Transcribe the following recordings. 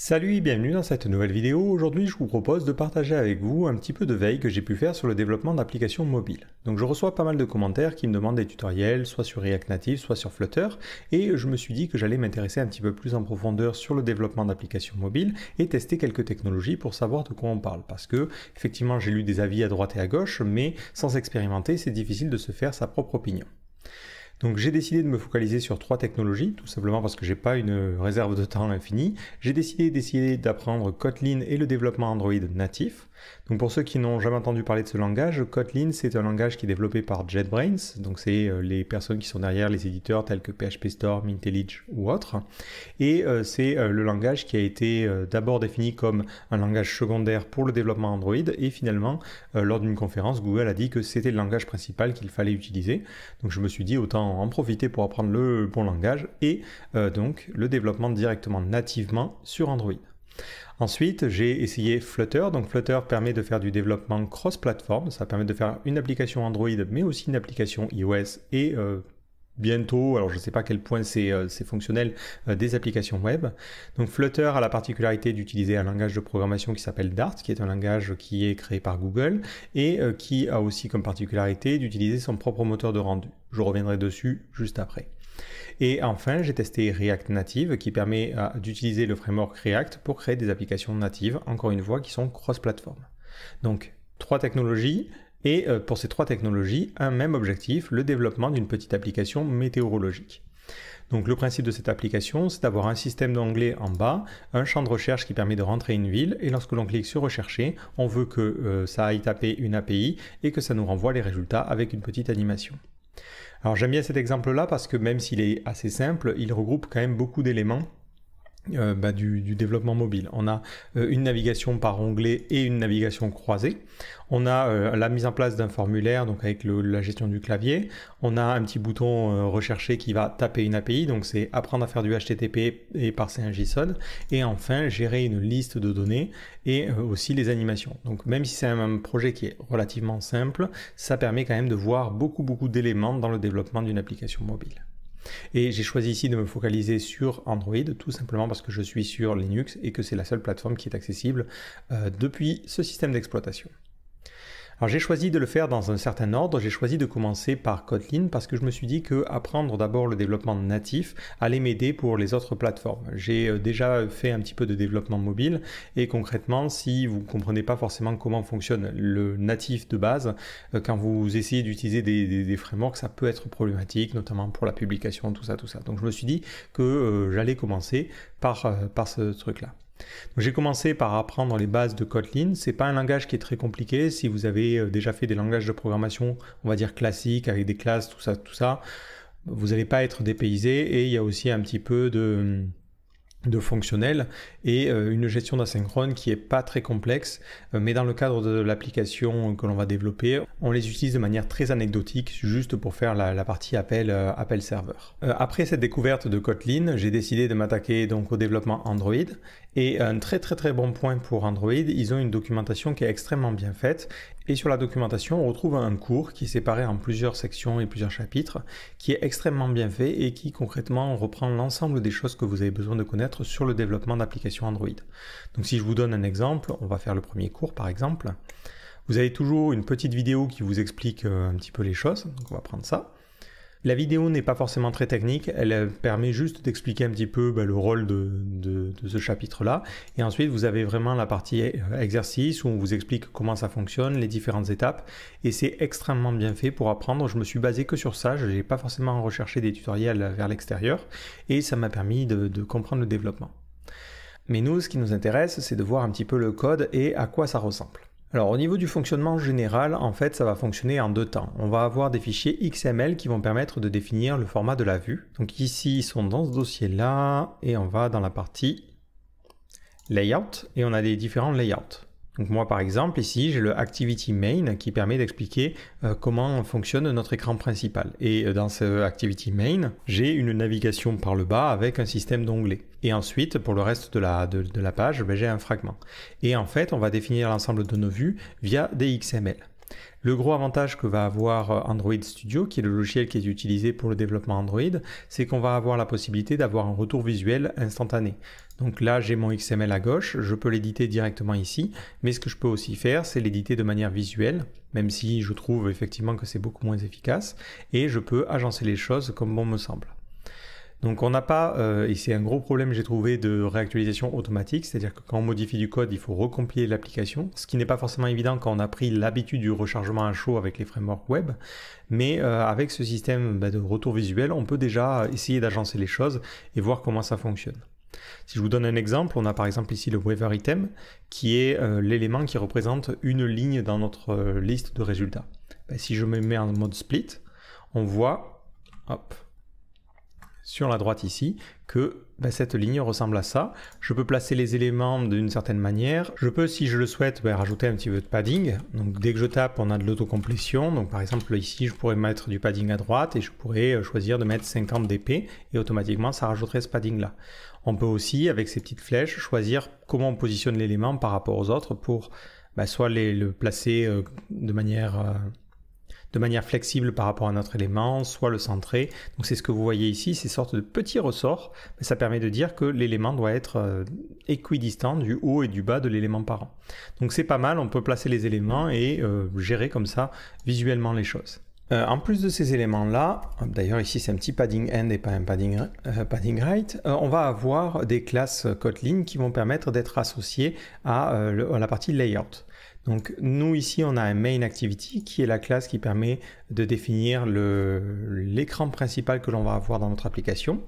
Salut et bienvenue dans cette nouvelle vidéo. Aujourd'hui, je vous propose de partager avec vous un petit peu de veille que j'ai pu faire sur le développement d'applications mobiles. Donc je reçois pas mal de commentaires qui me demandent des tutoriels, soit sur React Native, soit sur Flutter, et je me suis dit que j'allais m'intéresser un petit peu plus en profondeur sur le développement d'applications mobiles et tester quelques technologies pour savoir de quoi on parle. Parce que, effectivement, j'ai lu des avis à droite et à gauche, mais sans expérimenter, c'est difficile de se faire sa propre opinion. Donc j'ai décidé de me focaliser sur trois technologies, tout simplement parce que j'ai pas une réserve de temps infinie. J'ai décidé d'essayer d'apprendre Kotlin et le développement Android natif. Donc pour ceux qui n'ont jamais entendu parler de ce langage, Kotlin c'est un langage qui est développé par JetBrains, donc c'est euh, les personnes qui sont derrière les éditeurs tels que PHP Store, IntelliJ ou autres, et euh, c'est euh, le langage qui a été d'abord défini comme un langage secondaire pour le développement Android, et finalement lors d'une conférence Google a dit que c'était le langage principal qu'il fallait utiliser, donc je me suis dit autant en profiter pour apprendre le bon langage et donc le développement directement nativement sur Android. Ensuite, j'ai essayé Flutter. Donc Flutter permet de faire du développement cross-platform. Ça permet de faire une application Android, mais aussi une application iOS et euh, bientôt, alors je ne sais pas à quel point c'est euh, fonctionnel, euh, des applications web. Donc Flutter a la particularité d'utiliser un langage de programmation qui s'appelle Dart, qui est un langage qui est créé par Google et euh, qui a aussi comme particularité d'utiliser son propre moteur de rendu. Je reviendrai dessus juste après. Et enfin, j'ai testé React Native qui permet d'utiliser le framework React pour créer des applications natives, encore une fois, qui sont cross-platform. Donc, trois technologies, et euh, pour ces trois technologies, un même objectif, le développement d'une petite application météorologique. Donc le principe de cette application, c'est d'avoir un système d'onglet en bas, un champ de recherche qui permet de rentrer une ville, et lorsque l'on clique sur rechercher, on veut que euh, ça aille taper une API et que ça nous renvoie les résultats avec une petite animation. Alors j'aime bien cet exemple-là parce que même s'il est assez simple, il regroupe quand même beaucoup d'éléments euh, bah, du, développement mobile. On a euh, une navigation par onglet et une navigation croisée. On a euh, la mise en place d'un formulaire, donc avec la gestion du clavier. On a un petit bouton recherché qui va taper une API, donc c'est apprendre à faire du HTTP et parser un JSON. Et enfin, gérer une liste de données et aussi les animations. Donc même si c'est un projet qui est relativement simple, ça permet quand même de voir beaucoup beaucoup d'éléments dans le développement d'une application mobile. Et j'ai choisi ici de me focaliser sur Android, tout simplement parce que je suis sur Linux et que c'est la seule plateforme qui est accessible euh, depuis ce système d'exploitation. Alors j'ai choisi de le faire dans un certain ordre, j'ai choisi de commencer par Kotlin parce que je me suis dit que apprendre d'abord le développement natif allait m'aider pour les autres plateformes. J'ai euh, déjà fait un petit peu de développement mobile et concrètement si vous ne comprenez pas forcément comment fonctionne le natif de base, euh, quand vous essayez d'utiliser des, frameworks, ça peut être problématique, notamment pour la publication, tout ça, tout ça. Donc je me suis dit que euh, j'allais commencer par, par ce truc-là. J'ai commencé par apprendre les bases de Kotlin. C'est pas un langage qui est très compliqué. Si vous avez euh, déjà fait des langages de programmation, on va dire classiques, avec des classes, tout ça, tout ça, vous n'allez pas être dépaysé. Et il y a aussi un petit peu de, de fonctionnel et euh, une gestion d'asynchrone qui n'est pas très complexe, euh, mais dans le cadre de l'application que l'on va développer, on les utilise de manière très anecdotique, juste pour faire la, partie appel, euh, appel serveur. après cette découverte de Kotlin, j'ai décidé de m'attaquer donc au développement Android, et un très très très bon point pour Android, ils ont une documentation qui est extrêmement bien faite, et sur la documentation, on retrouve un cours qui est séparé en plusieurs sections et plusieurs chapitres, qui est extrêmement bien fait et qui concrètement reprend l'ensemble des choses que vous avez besoin de connaître sur le développement d'applications. Android. Donc si je vous donne un exemple, on va faire le premier cours par exemple. Vous avez toujours une petite vidéo qui vous explique euh, un petit peu les choses, on va prendre ça. La vidéo n'est pas forcément très technique, elle euh, permet juste d'expliquer un petit peu bah, le rôle de, ce chapitre-là. Et ensuite, vous avez vraiment la partie euh, exercice où on vous explique comment ça fonctionne, les différentes étapes. Et c'est extrêmement bien fait pour apprendre. Je me suis basé que sur ça, je n'ai pas forcément recherché des tutoriels vers l'extérieur. Et ça m'a permis de comprendre le développement. Mais nous, ce qui nous intéresse, c'est de voir un petit peu le code et à quoi ça ressemble. Alors au niveau du fonctionnement général, en fait, ça va fonctionner en deux temps. On va avoir des fichiers XML qui vont permettre de définir le format de la vue. Donc ici, ils sont dans ce dossier-là, et on va dans la partie Layout, et on a des différents layouts. Donc moi par exemple ici j'ai le Activity Main qui permet d'expliquer euh, comment fonctionne notre écran principal. Et euh, dans ce Activity Main j'ai une navigation par le bas avec un système d'onglets. Et ensuite, pour le reste de la, de, la page, ben, j'ai un fragment. Et en fait, on va définir l'ensemble de nos vues via des XML. Le gros avantage que va avoir euh, Android Studio, qui est le logiciel qui est utilisé pour le développement Android, c'est qu'on va avoir la possibilité d'avoir un retour visuel instantané. Donc là, j'ai mon XML à gauche, je peux l'éditer directement ici, mais ce que je peux aussi faire, c'est l'éditer de manière visuelle, même si je trouve effectivement que c'est beaucoup moins efficace, et je peux agencer les choses comme bon me semble. Donc on n'a pas, euh, et c'est un gros problème j'ai trouvé de réactualisation automatique, c'est-à-dire que quand on modifie du code, il faut recompiler l'application, ce qui n'est pas forcément évident quand on a pris l'habitude du rechargement à chaud avec les frameworks web, mais euh, avec ce système bah, de retour visuel, on peut déjà essayer d'agencer les choses et voir comment ça fonctionne. Si je vous donne un exemple, on a par exemple ici le waiver item, qui est euh, l'élément qui représente une ligne dans notre liste de résultats. Bah, si je me mets en mode split, on voit, hop, sur la droite ici que bah, cette ligne ressemble à ça. Je peux placer les éléments d'une certaine manière. Je peux, si je le souhaite, bah, rajouter un petit peu de padding. Donc dès que je tape, on a de l'autocomplétion. Donc par exemple ici, je pourrais mettre du padding à droite et je pourrais euh, choisir de mettre 50 dp et automatiquement ça rajouterait ce padding là. On peut aussi, avec ces petites flèches, choisir comment on positionne l'élément par rapport aux autres pour bah, soit les, le placer euh, de manière... Euh, de manière flexible par rapport à notre élément, soit le centrer. Donc c'est ce que vous voyez ici, ces sortes de petits ressorts, mais ça permet de dire que l'élément doit être euh, équidistant du haut et du bas de l'élément parent. Donc c'est pas mal, on peut placer les éléments et euh, gérer comme ça visuellement les choses. Euh, en plus de ces éléments-là, d'ailleurs ici c'est un petit padding end et pas un padding, padding right, on va avoir des classes Kotlin qui vont permettre d'être associées à, la partie layout. Donc nous ici on a un main activity qui est la classe qui permet de définir l'écran principal que l'on va avoir dans notre application.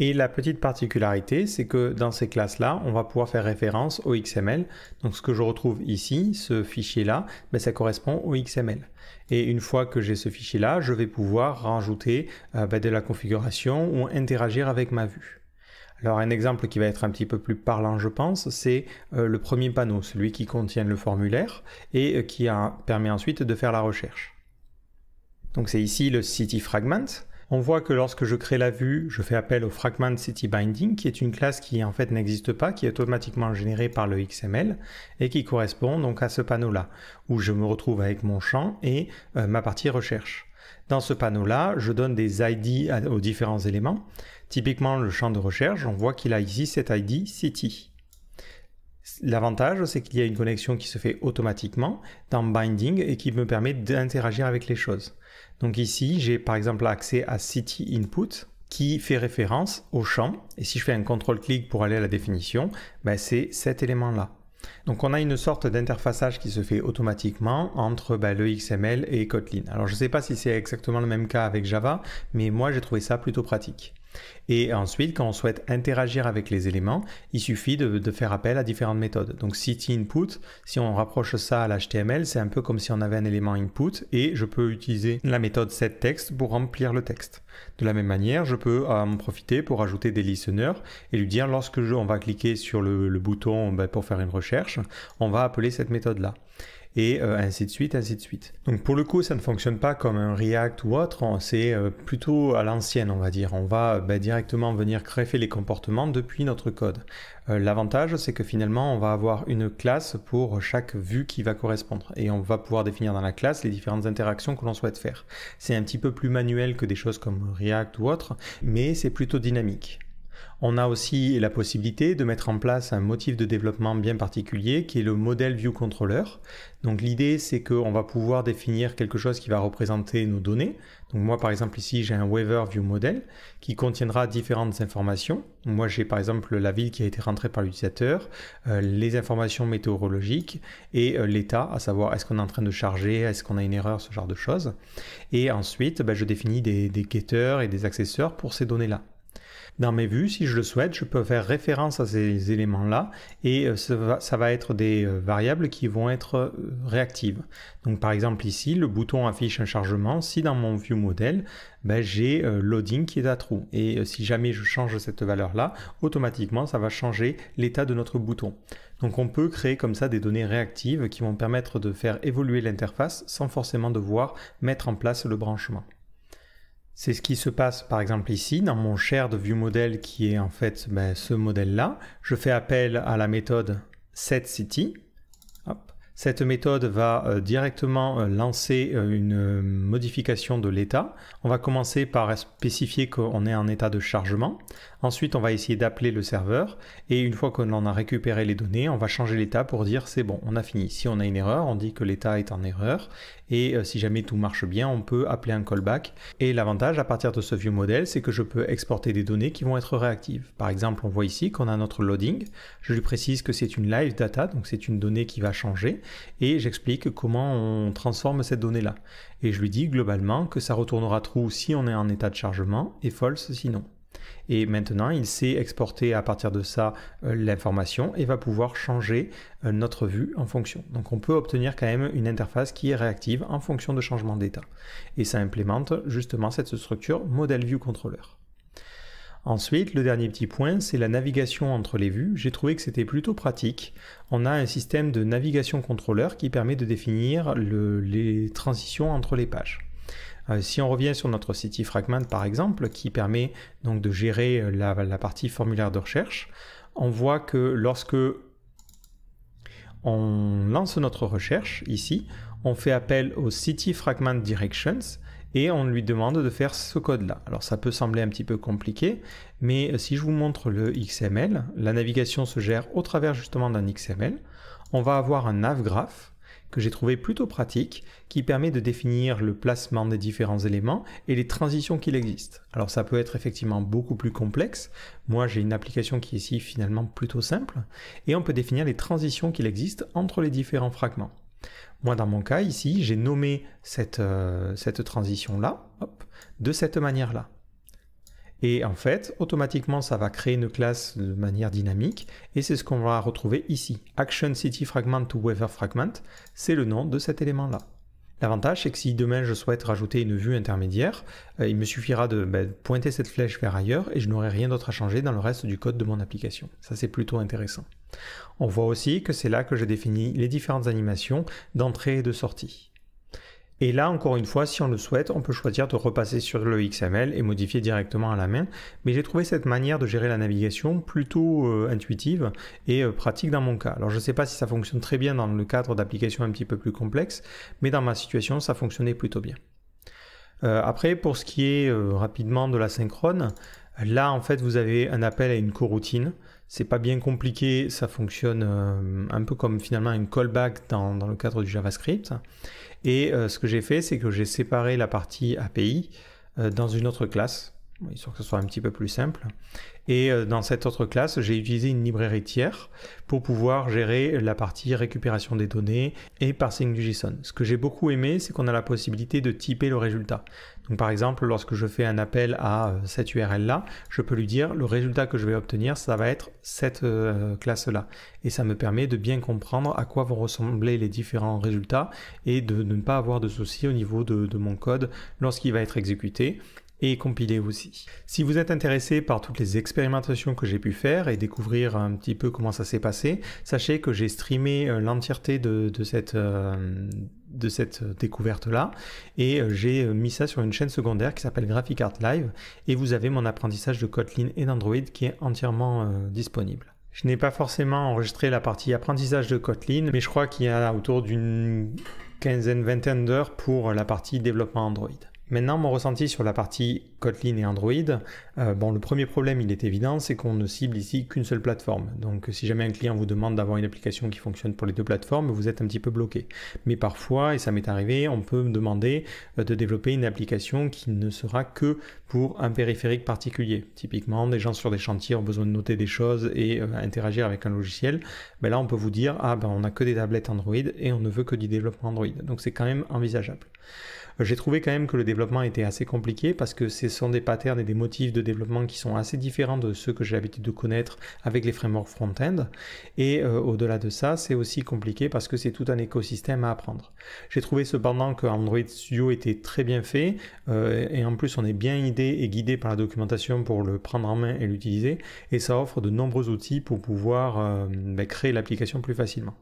Et la petite particularité, c'est que dans ces classes-là, on va pouvoir faire référence au XML. Donc ce que je retrouve ici, ce fichier-là, ben, ça correspond au XML. Et une fois que j'ai ce fichier-là, je vais pouvoir rajouter euh, ben, de la configuration ou interagir avec ma vue. Alors un exemple qui va être un petit peu plus parlant, je pense, c'est euh, le premier panneau, celui qui contient le formulaire et euh, qui a, permet ensuite de faire la recherche. Donc c'est ici le City Fragment. On voit que lorsque je crée la vue, je fais appel au Fragment City Binding, qui est une classe qui en fait n'existe pas, qui est automatiquement générée par le XML et qui correspond donc à ce panneau-là, où je me retrouve avec mon champ et euh, ma partie recherche. Dans ce panneau-là, je donne des ID aux différents éléments. Typiquement, le champ de recherche, on voit qu'il a ici cet ID city. L'avantage, c'est qu'il y a une connexion qui se fait automatiquement dans Binding et qui me permet d'interagir avec les choses. Donc ici, j'ai par exemple accès à City Input qui fait référence au champ. Et si je fais un contrôle-clic pour aller à la définition, ben, c'est cet élément-là. Donc on a une sorte d'interfaçage qui se fait automatiquement entre ben, le XML et Kotlin. Alors je ne sais pas si c'est exactement le même cas avec Java, mais moi j'ai trouvé ça plutôt pratique. Et ensuite, quand on souhaite interagir avec les éléments, il suffit de, faire appel à différentes méthodes. Donc city input, si on rapproche ça à l'HTML, c'est un peu comme si on avait un élément input et je peux utiliser la méthode setText pour remplir le texte. De la même manière, je peux euh, en profiter pour ajouter des listeners et lui dire lorsque je, on va cliquer sur le, bouton ben, pour faire une recherche, on va appeler cette méthode-là et euh, ainsi de suite, ainsi de suite. Donc pour le coup, ça ne fonctionne pas comme un React ou autre, c'est euh, plutôt à l'ancienne, on va dire. On va ben, directement venir créer les comportements depuis notre code. Euh, l'avantage, c'est que finalement, on va avoir une classe pour chaque vue qui va correspondre, et on va pouvoir définir dans la classe les différentes interactions que l'on souhaite faire. C'est un petit peu plus manuel que des choses comme React ou autre, mais c'est plutôt dynamique. On a aussi la possibilité de mettre en place un motif de développement bien particulier qui est le modèle view controller. Donc l'idée c'est qu'on va pouvoir définir quelque chose qui va représenter nos données. Donc moi par exemple ici j'ai un waiver view model qui contiendra différentes informations. Moi j'ai par exemple la ville qui a été rentrée par l'utilisateur, euh, les informations météorologiques et euh, l'état, à savoir est-ce qu'on est en train de charger, est-ce qu'on a une erreur, ce genre de choses. Et ensuite ben, je définis des, des getters et des accesseurs pour ces données là. Dans mes vues, si je le souhaite, je peux faire référence à ces éléments-là et euh, ça va, être des euh, variables qui vont être euh, réactives. Donc par exemple ici, le bouton affiche un chargement. Si dans mon view model, ben, j'ai loading qui est à true. Et si jamais je change cette valeur-là, automatiquement, ça va changer l'état de notre bouton. Donc on peut créer comme ça des données réactives qui vont permettre de faire évoluer l'interface sans forcément devoir mettre en place le branchement. C'est ce qui se passe par exemple ici dans mon de view model qui est en fait ben, ce modèle-là. Je fais appel à la méthode setCity. Cette méthode va euh, directement euh, lancer euh, une modification de l'état. On va commencer par spécifier qu'on est en état de chargement. Ensuite, on va essayer d'appeler le serveur. Et une fois qu'on en a récupéré les données, on va changer l'état pour dire c'est bon, on a fini. Si on a une erreur, on dit que l'état est en erreur. Et euh, si jamais tout marche bien, on peut appeler un callback. Et l'avantage à partir de ce vieux modèle, c'est que je peux exporter des données qui vont être réactives. Par exemple, on voit ici qu'on a notre loading. Je lui précise que c'est une live data, donc c'est une donnée qui va changer. Et j'explique comment on transforme cette donnée-là. Et je lui dis globalement que ça retournera true si on est en état de chargement et false sinon. Et maintenant, il sait exporter à partir de ça euh, l'information et va pouvoir changer euh, notre vue en fonction. Donc on peut obtenir quand même une interface qui est réactive en fonction de changement d'état. Et ça implémente justement cette structure Model View Controller. Ensuite, le dernier petit point, c'est la navigation entre les vues. J'ai trouvé que c'était plutôt pratique. On a un système de navigation contrôleur qui permet de définir les transitions entre les pages. Euh, si on revient sur notre City Fragment par exemple, qui permet donc de gérer euh, la, partie formulaire de recherche, on voit que lorsque on lance notre recherche ici, on fait appel au City Fragment Directions et on lui demande de faire ce code-là. Alors ça peut sembler un petit peu compliqué, mais euh, si je vous montre le XML, la navigation se gère au travers justement d'un XML. On va avoir un navgraph que j'ai trouvé plutôt pratique, qui permet de définir le placement des différents éléments et les transitions qu'il existe. Alors ça peut être effectivement beaucoup plus complexe. Moi j'ai une application qui est ici finalement plutôt simple, et on peut définir les transitions qu'il existe entre les différents fragments. Moi dans mon cas ici j'ai nommé cette, euh, transition là de cette manière là. Et en fait, automatiquement, ça va créer une classe de manière dynamique. Et c'est ce qu'on va retrouver ici. Action City Fragment to Weaver Fragment, c'est le nom de cet élément-là. L'avantage, c'est que si demain je souhaite rajouter une vue intermédiaire, euh, il me suffira de ben, pointer cette flèche vers ailleurs et je n'aurai rien d'autre à changer dans le reste du code de mon application. Ça, c'est plutôt intéressant. On voit aussi que c'est là que je définis les différentes animations d'entrée et de sortie. Et là, encore une fois, si on le souhaite, on peut choisir de repasser sur le XML et modifier directement à la main. Mais j'ai trouvé cette manière de gérer la navigation plutôt euh, intuitive et euh, pratique dans mon cas. Alors je ne sais pas si ça fonctionne très bien dans le cadre d'applications un petit peu plus complexes, mais dans ma situation, ça fonctionnait plutôt bien. Euh, après, pour ce qui est rapidement de la synchrone, là, en fait, vous avez un appel à une coroutine c'est pas bien compliqué, ça fonctionne euh, un peu comme finalement un callback dans, le cadre du JavaScript. Et euh, ce que j'ai fait, c'est que j'ai séparé la partie API euh, dans une autre classe faut que ce soit un petit peu plus simple. Et euh, dans cette autre classe, j'ai utilisé une librairie tiers pour pouvoir gérer la partie récupération des données et parsing du JSON. Ce que j'ai beaucoup aimé, c'est qu'on a la possibilité de typer le résultat. Donc par exemple, lorsque je fais un appel à euh, cette URL-là, je peux lui dire le résultat que je vais obtenir, ça va être cette euh, classe-là. Et ça me permet de bien comprendre à quoi vont ressembler les différents résultats et de, ne pas avoir de soucis au niveau de mon code lorsqu'il va être exécuté et compilé aussi. Si vous êtes intéressé par toutes les expérimentations que j'ai pu faire et découvrir un petit peu comment ça s'est passé, sachez que j'ai streamé euh, l'entièreté de, cette... de cette euh, euh, découverte là et j'ai mis ça sur une chaîne secondaire qui s'appelle Graphic Art Live et vous avez mon apprentissage de Kotlin et d'Android qui est entièrement disponible. Je n'ai pas forcément enregistré la partie apprentissage de Kotlin mais je crois qu'il y a autour d'une quinzaine, vingtaine d'heures pour la partie développement Android. Maintenant, mon ressenti sur la partie Kotlin et Android, euh, bon, le premier problème, il est évident, c'est qu'on ne cible ici qu'une seule plateforme. Donc, si jamais un client vous demande d'avoir une application qui fonctionne pour les deux plateformes, vous êtes un petit peu bloqué. Mais parfois, et ça m'est arrivé, on peut me demander euh, de développer une application qui ne sera que pour un périphérique particulier. Typiquement, des gens sur des chantiers ont besoin de noter des choses et euh, interagir avec un logiciel. Mais ben là, on peut vous dire, ah ben, on n'a que des tablettes Android et on ne veut que du développement Android. Donc, c'est quand même envisageable. J'ai trouvé quand même que le développement était assez compliqué parce que c'est sont des patterns et des motifs de développement qui sont assez différents de ceux que j'ai l'habitude de connaître avec les frameworks front-end. Et euh, au-delà de ça, c'est aussi compliqué parce que c'est tout un écosystème à apprendre. J'ai trouvé cependant que Android Studio était très bien fait euh, et en plus on est bien aidé et guidé par la documentation pour le prendre en main et l'utiliser. Et ça offre de nombreux outils pour pouvoir euh, ben, créer l'application plus facilement.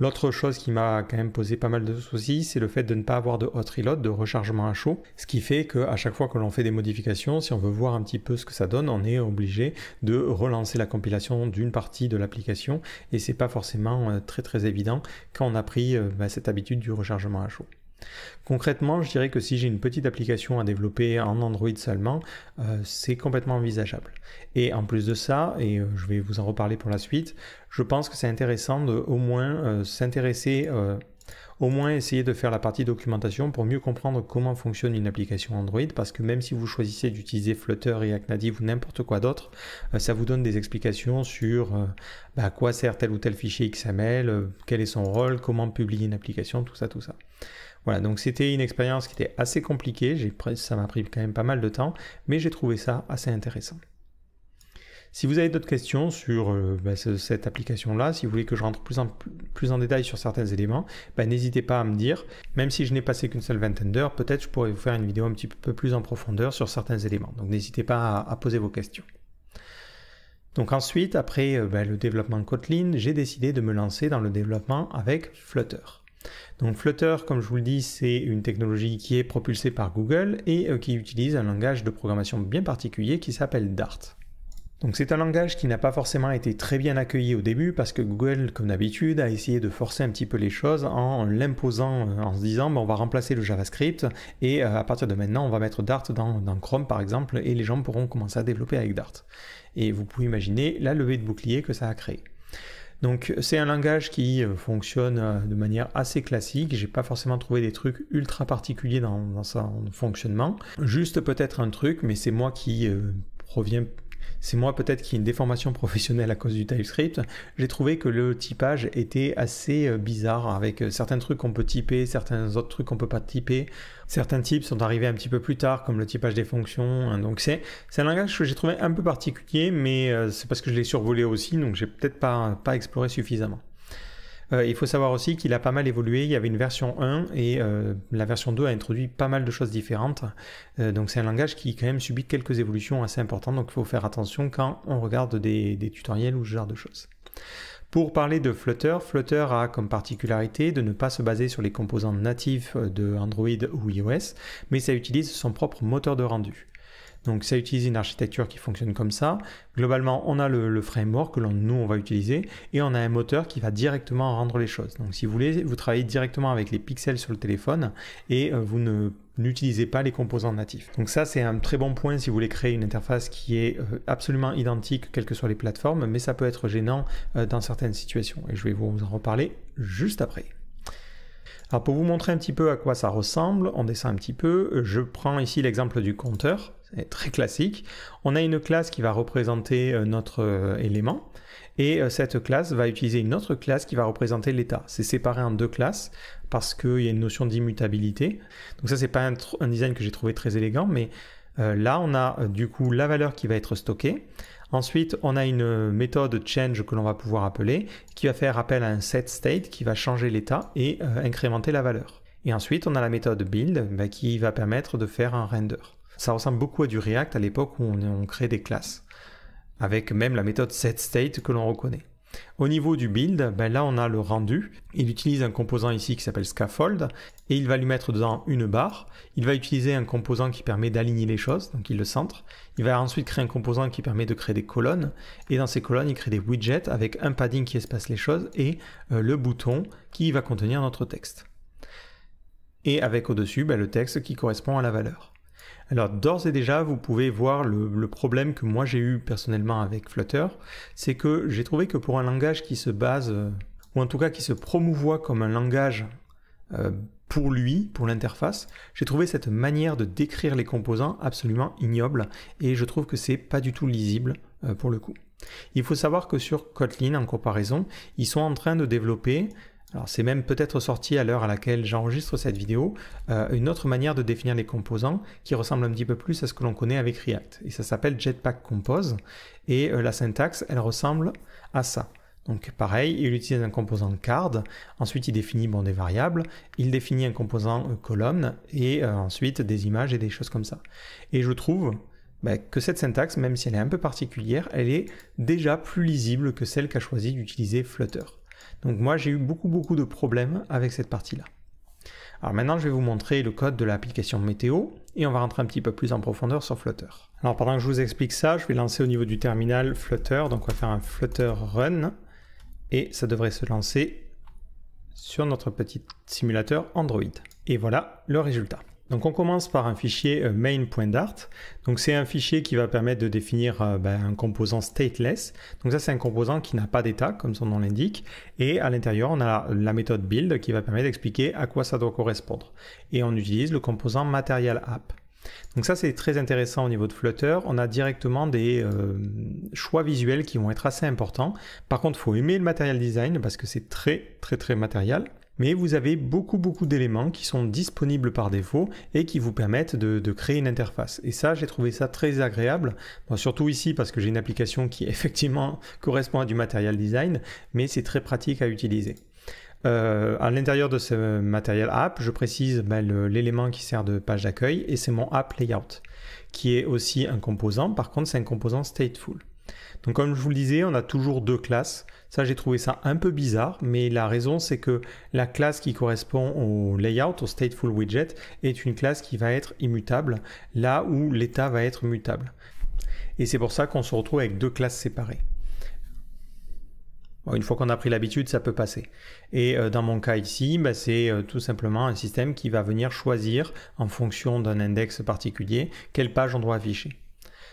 L'autre chose qui m'a quand même posé pas mal de soucis, c'est le fait de ne pas avoir de hot reload, de rechargement à chaud, ce qui fait qu'à chaque fois que l'on fait des modifications, si on veut voir un petit peu ce que ça donne, on est obligé de relancer la compilation d'une partie de l'application et c'est pas forcément euh, très très évident quand on a pris euh, bah, cette habitude du rechargement à chaud. Concrètement, je dirais que si j'ai une petite application à développer en Android seulement, euh, c'est complètement envisageable. Et en plus de ça, et euh, je vais vous en reparler pour la suite, je pense que c'est intéressant de au moins euh, s'intéresser, au moins essayer de faire la partie documentation pour mieux comprendre comment fonctionne une application Android, parce que même si vous choisissez d'utiliser Flutter, et Native ou n'importe quoi d'autre, ça vous donne des explications sur bah, à quoi sert tel ou tel fichier XML, quel est son rôle, comment publier une application, tout ça, tout ça. Voilà, donc c'était une expérience qui était assez compliquée, ça m'a pris quand même pas mal de temps, mais j'ai trouvé ça assez intéressant. Si vous avez d'autres questions sur euh, bah, cette application-là, si vous voulez que je rentre plus en, plus en détail sur certains éléments, bah, n'hésitez pas à me dire. Même si je n'ai passé qu'une seule vingtaine d'heures, peut-être je pourrais vous faire une vidéo un petit peu plus en profondeur sur certains éléments. Donc n'hésitez pas à, poser vos questions. Donc ensuite, après euh, bah, le développement Kotlin, j'ai décidé de me lancer dans le développement avec Flutter. Donc Flutter, comme je vous le dis, c'est une technologie qui est propulsée par Google et euh, qui utilise un langage de programmation bien particulier qui s'appelle Dart. Donc c'est un langage qui n'a pas forcément été très bien accueilli au début parce que Google, comme d'habitude, a essayé de forcer un petit peu les choses en l'imposant, euh, en se disant on va remplacer le JavaScript et euh, à partir de maintenant on va mettre Dart dans, dans Chrome par exemple et les gens pourront commencer à développer avec Dart. Et vous pouvez imaginer la levée de bouclier que ça a créé. Donc c'est un langage qui euh, fonctionne euh, de manière assez classique. J'ai pas forcément trouvé des trucs ultra particuliers dans, son fonctionnement. Juste peut-être un truc, mais c'est moi qui euh, c'est moi peut-être qui ai une déformation professionnelle à cause du TypeScript, j'ai trouvé que le typage était assez euh, bizarre avec euh, certains trucs qu'on peut typer, certains autres trucs qu'on peut pas typer. Certains types sont arrivés un petit peu plus tard, comme le typage des fonctions. Hein. Donc c'est un langage que j'ai trouvé un peu particulier, mais euh, c'est parce que je l'ai survolé aussi, donc j'ai peut-être pas, pas exploré suffisamment. Euh, il faut savoir aussi qu'il a pas mal évolué. Il y avait une version 1 et euh, la version 2 a introduit pas mal de choses différentes. Euh, donc c'est un langage qui quand même subit quelques évolutions assez importantes. Donc il faut faire attention quand on regarde des, des tutoriels ou ce genre de choses. Pour parler de Flutter, Flutter a comme particularité de ne pas se baser sur les composants natifs de Android ou iOS, mais ça utilise son propre moteur de rendu. Donc ça utilise une architecture qui fonctionne comme ça. Globalement, on a le, framework que nous, on va utiliser et on a un moteur qui va directement rendre les choses. Donc si vous voulez, vous travaillez directement avec les pixels sur le téléphone et euh, vous n'utilisez pas les composants natifs. Donc ça, c'est un très bon point si vous voulez créer une interface qui est euh, absolument identique, quelles que soient les plateformes, mais ça peut être gênant euh, dans certaines situations. Et je vais vous en reparler juste après. Alors ah, pour vous montrer un petit peu à quoi ça ressemble, on descend un petit peu, je prends ici l'exemple du compteur, c'est très classique. On a une classe qui va représenter euh, notre euh, élément, et euh, cette classe va utiliser une autre classe qui va représenter l'état. C'est séparé en deux classes parce qu'il y a une notion d'immutabilité. Donc ça c'est pas un, un, design que j'ai trouvé très élégant, mais là on a du coup la valeur qui va être stockée, Ensuite, on a une méthode change que l'on va pouvoir appeler, qui va faire appel à un set state qui va changer l'état et euh, incrémenter la valeur. Et ensuite, on a la méthode build bah, qui va permettre de faire un render. Ça ressemble beaucoup à du React à l'époque où on, on crée des classes, avec même la méthode setState que l'on reconnaît. Au niveau du build, ben là on a le rendu. Il utilise un composant ici qui s'appelle scaffold et il va lui mettre dedans une barre. Il va utiliser un composant qui permet d'aligner les choses, donc il le centre. Il va ensuite créer un composant qui permet de créer des colonnes et dans ces colonnes il crée des widgets avec un padding qui espace les choses et euh, le bouton qui va contenir notre texte. Et avec au-dessus ben, le texte qui correspond à la valeur. Alors d'ores et déjà, vous pouvez voir le, problème que moi j'ai eu personnellement avec Flutter, c'est que j'ai trouvé que pour un langage qui se base, euh, ou en tout cas qui se promouvoit comme un langage euh, pour lui, pour l'interface, j'ai trouvé cette manière de décrire les composants absolument ignoble, et je trouve que c'est pas du tout lisible euh, pour le coup. Il faut savoir que sur Kotlin, en comparaison, ils sont en train de développer alors c'est même peut-être sorti à l'heure à laquelle j'enregistre cette vidéo, euh, une autre manière de définir les composants qui ressemble un petit peu plus à ce que l'on connaît avec React. Et ça s'appelle Jetpack Compose, et euh, la syntaxe, elle ressemble à ça. Donc pareil, il utilise un composant card, ensuite il définit bon, des variables, il définit un composant euh, colonne, et ensuite des images et des choses comme ça. Et je trouve bah, que cette syntaxe, même si elle est un peu particulière, elle est déjà plus lisible que celle qu'a choisi d'utiliser Flutter. Donc moi j'ai eu beaucoup beaucoup de problèmes avec cette partie-là. Alors maintenant je vais vous montrer le code de l'application météo et on va rentrer un petit peu plus en profondeur sur Flutter. Alors pendant que je vous explique ça, je vais lancer au niveau du terminal Flutter, donc on va faire un Flutter Run et ça devrait se lancer sur notre petit simulateur Android. Et voilà le résultat. Donc on commence par un fichier euh, main.dart. Donc c'est un fichier qui va permettre de définir euh, ben, un composant stateless. Donc ça c'est un composant qui n'a pas d'état comme son nom l'indique. Et à l'intérieur on a la, méthode build qui va permettre d'expliquer à quoi ça doit correspondre. Et on utilise le composant material app. Donc ça c'est très intéressant au niveau de Flutter, on a directement des euh, choix visuels qui vont être assez importants. Par contre, il faut aimer le material design parce que c'est très très très matériel mais vous avez beaucoup beaucoup d'éléments qui sont disponibles par défaut et qui vous permettent de, créer une interface. Et ça, j'ai trouvé ça très agréable, surtout ici parce que j'ai une application qui effectivement correspond à du material design, mais c'est très pratique à utiliser. Euh, à l'intérieur de ce matériel app, je précise ben, l'élément qui sert de page d'accueil et c'est mon app layout, qui est aussi un composant, par contre c'est un composant stateful. Donc comme je vous le disais, on a toujours deux classes. Ça, j'ai trouvé ça un peu bizarre, mais la raison, c'est que la classe qui correspond au layout, au stateful widget, est une classe qui va être immutable, là où l'état va être mutable. Et c'est pour ça qu'on se retrouve avec deux classes séparées. Une fois qu'on a pris l'habitude, ça peut passer. Et euh, dans mon cas ici, bah, c'est euh, tout simplement un système qui va venir choisir, en fonction d'un index particulier, quelle page on doit afficher.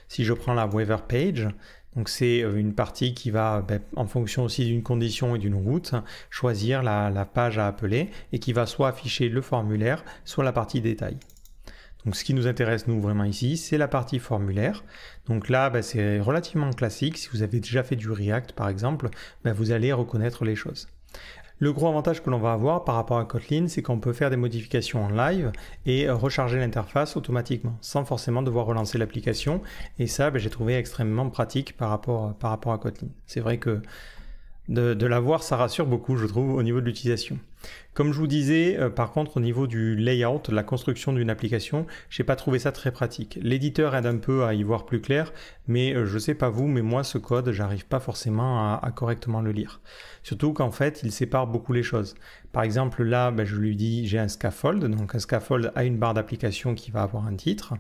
Si je prends la Weaver Page, donc c'est euh, une partie qui va, ben, en fonction aussi d'une condition et d'une route, choisir la, page à appeler et qui va soit afficher le formulaire, soit la partie détail. Donc ce qui nous intéresse nous vraiment ici, c'est la partie formulaire. Donc là, ben, c'est relativement classique. Si vous avez déjà fait du React par exemple, ben, vous allez reconnaître les choses. Le gros avantage que l'on va avoir par rapport à Kotlin, c'est qu'on peut faire des modifications en live et recharger l'interface automatiquement, sans forcément devoir relancer l'application. Et ça, ben, j'ai trouvé extrêmement pratique par rapport, par rapport à Kotlin. C'est vrai que de, de l'avoir, ça rassure beaucoup, je trouve, au niveau de l'utilisation. Comme je vous disais, euh, par contre, au niveau du layout, la construction d'une application, j'ai pas trouvé ça très pratique. L'éditeur aide un peu à y voir plus clair, mais je euh, je sais pas vous, mais moi, ce code, j'arrive pas forcément à, correctement le lire. Surtout qu'en fait, il sépare beaucoup les choses. Par exemple, là, ben, je lui dis, j'ai un scaffold, donc un scaffold a une barre d'application qui va avoir un titre,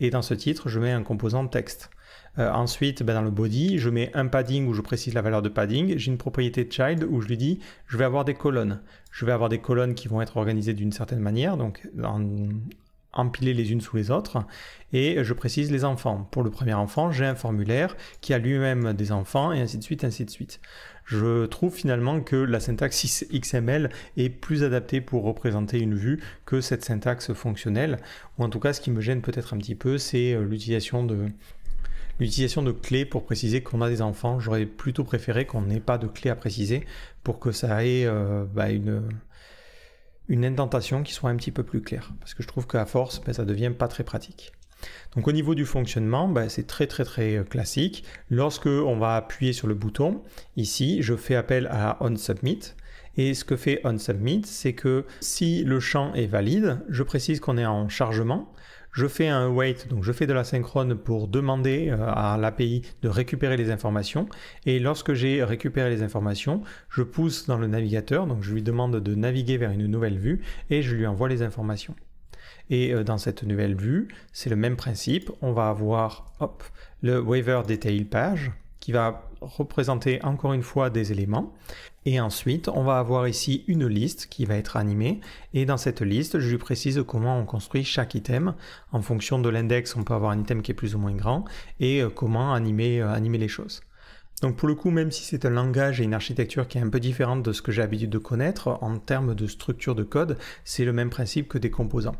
et dans ce titre, je mets un composant texte. Euh, ensuite, ben, dans le body, je mets un padding où je précise la valeur de padding. J'ai une propriété child où je lui dis, je vais avoir des colonnes. Je vais avoir des colonnes qui vont être organisées d'une certaine manière, donc en, empilées les unes sous les autres. Et je précise les enfants. Pour le premier enfant, j'ai un formulaire qui a lui-même des enfants, et ainsi de suite, ainsi de suite. Je trouve finalement que la syntaxe XML est plus adaptée pour représenter une vue que cette syntaxe fonctionnelle. Ou en tout cas, ce qui me gêne peut-être un petit peu, c'est euh, l'utilisation de, L'utilisation de clés pour préciser qu'on a des enfants, j'aurais plutôt préféré qu'on n'ait pas de clés à préciser pour que ça ait euh, bah, une, une indentation qui soit un petit peu plus claire. Parce que je trouve qu'à force, ça ben, ça devient pas très pratique. Donc au niveau du fonctionnement, ben, c'est très très très euh, classique. Lorsque on va appuyer sur le bouton, ici, je fais appel à onSubmit. Et ce que fait onSubmit, c'est que si le champ est valide, je précise qu'on est en chargement je fais un wait, donc je fais de la synchrone pour demander euh, à l'API de récupérer les informations. Et lorsque j'ai récupéré les informations, je pousse dans le navigateur, donc je lui demande de naviguer vers une nouvelle vue et je lui envoie les informations. Et euh, dans cette nouvelle vue, c'est le même principe, on va avoir hop, le waiver detail page qui va représenter encore une fois des éléments. Et ensuite, on va avoir ici une liste qui va être animée. Et dans cette liste, je lui précise comment on construit chaque item. En fonction de l'index, on peut avoir un item qui est plus ou moins grand et euh, comment animer, euh, animer les choses. Donc pour le coup, même si c'est un langage et une architecture qui est un peu différente de ce que j'ai l'habitude de connaître, en termes de structure de code, c'est le même principe que des composants.